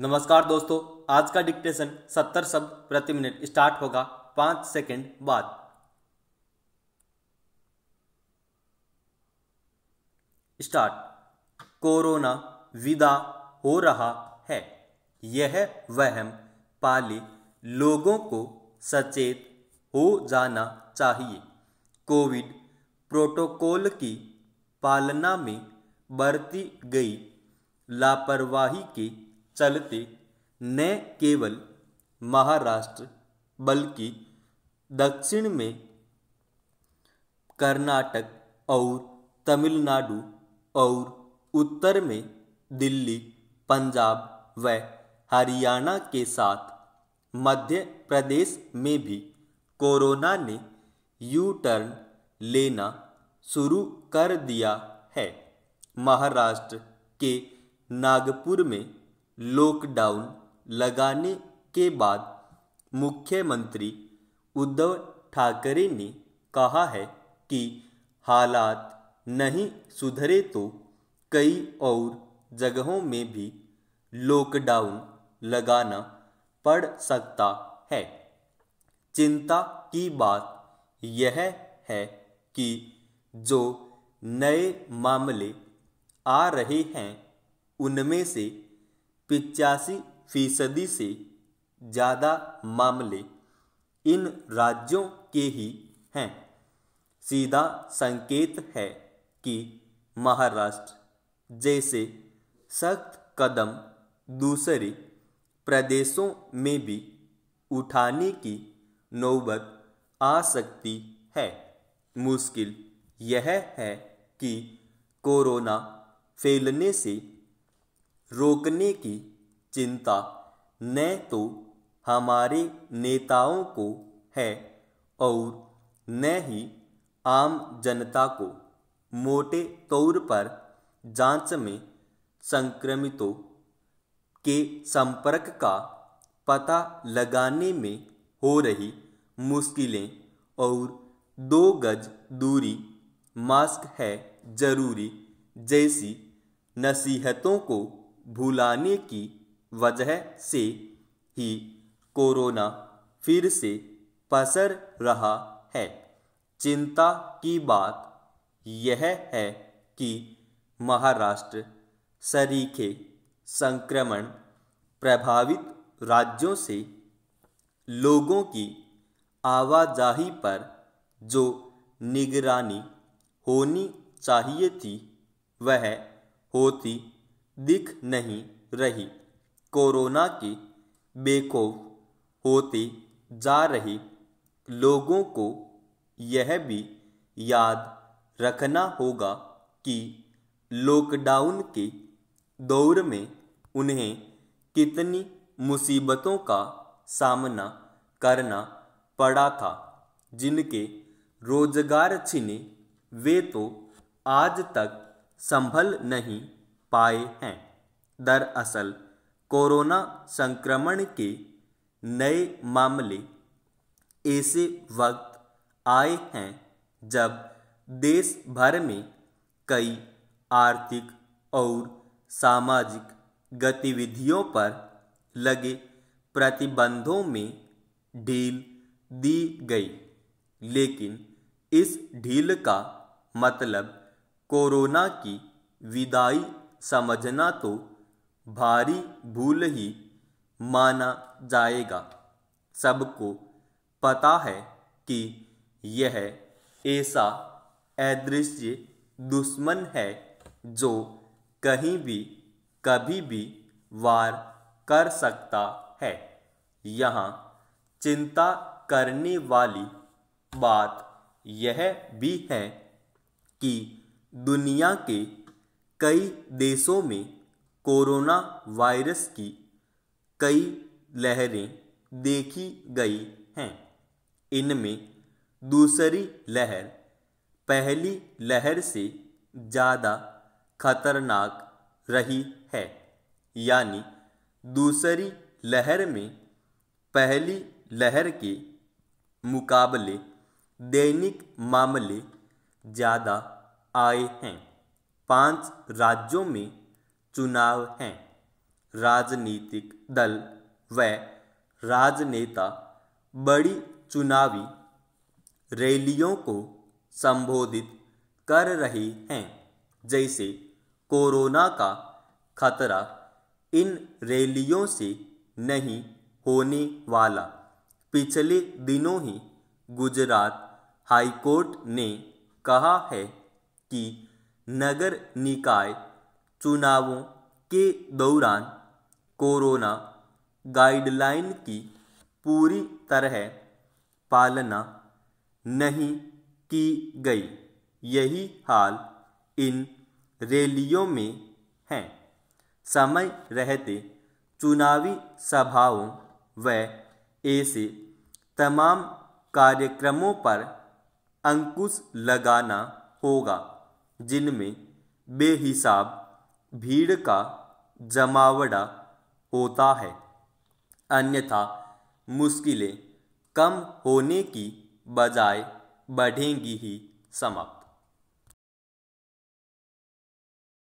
नमस्कार दोस्तों आज का डिक्टेशन सत्तर शब्द प्रति मिनट स्टार्ट होगा पांच सेकंड बाद स्टार्ट कोरोना विदा हो रहा है यह वहम पाली लोगों को सचेत हो जाना चाहिए कोविड प्रोटोकॉल की पालना में बरती गई लापरवाही के चलते न केवल महाराष्ट्र बल्कि दक्षिण में कर्नाटक और तमिलनाडु और उत्तर में दिल्ली पंजाब व हरियाणा के साथ मध्य प्रदेश में भी कोरोना ने यू टर्न लेना शुरू कर दिया है महाराष्ट्र के नागपुर में लॉकडाउन लगाने के बाद मुख्यमंत्री उद्धव ठाकरे ने कहा है कि हालात नहीं सुधरे तो कई और जगहों में भी लॉकडाउन लगाना पड़ सकता है चिंता की बात यह है कि जो नए मामले आ रहे हैं उनमें से पिचासी फीसदी से ज़्यादा मामले इन राज्यों के ही हैं सीधा संकेत है कि महाराष्ट्र जैसे सख्त कदम दूसरे प्रदेशों में भी उठाने की नौबत आ सकती है मुश्किल यह है कि कोरोना फैलने से रोकने की चिंता न तो हमारे नेताओं को है और न ही आम जनता को मोटे तौर पर जांच में संक्रमितों के संपर्क का पता लगाने में हो रही मुश्किलें और दो गज दूरी मास्क है जरूरी जैसी नसीहतों को भुलाने की वजह से ही कोरोना फिर से पसर रहा है चिंता की बात यह है कि महाराष्ट्र सरीखे संक्रमण प्रभावित राज्यों से लोगों की आवाजाही पर जो निगरानी होनी चाहिए थी वह होती दिख नहीं रही कोरोना की बेखौफ होती जा रही लोगों को यह भी याद रखना होगा कि लॉकडाउन के दौर में उन्हें कितनी मुसीबतों का सामना करना पड़ा था जिनके रोजगार छिने वे तो आज तक संभल नहीं पाए हैं दरअसल कोरोना संक्रमण के नए मामले ऐसे वक्त आए हैं जब देश भर में कई आर्थिक और सामाजिक गतिविधियों पर लगे प्रतिबंधों में ढील दी गई लेकिन इस ढील का मतलब कोरोना की विदाई समझना तो भारी भूल ही माना जाएगा सबको पता है कि यह ऐसा अदृश्य दुश्मन है जो कहीं भी कभी भी वार कर सकता है यहाँ चिंता करने वाली बात यह भी है कि दुनिया के कई देशों में कोरोना वायरस की कई लहरें देखी गई हैं इनमें दूसरी लहर पहली लहर से ज़्यादा खतरनाक रही है यानी दूसरी लहर में पहली लहर के मुकाबले दैनिक मामले ज़्यादा आए हैं पांच राज्यों में चुनाव हैं राजनीतिक दल व राजनेता बड़ी चुनावी रैलियों को संबोधित कर रहे हैं जैसे कोरोना का खतरा इन रैलियों से नहीं होने वाला पिछले दिनों ही गुजरात हाईकोर्ट ने कहा है कि नगर निकाय चुनावों के दौरान कोरोना गाइडलाइन की पूरी तरह पालना नहीं की गई यही हाल इन रैलियों में है समय रहते चुनावी सभाओं व ऐसे तमाम कार्यक्रमों पर अंकुश लगाना होगा जिनमें बेहिसाब भीड़ का जमावड़ा होता है अन्यथा मुश्किलें कम होने की बजाय बढ़ेंगी ही समाप्त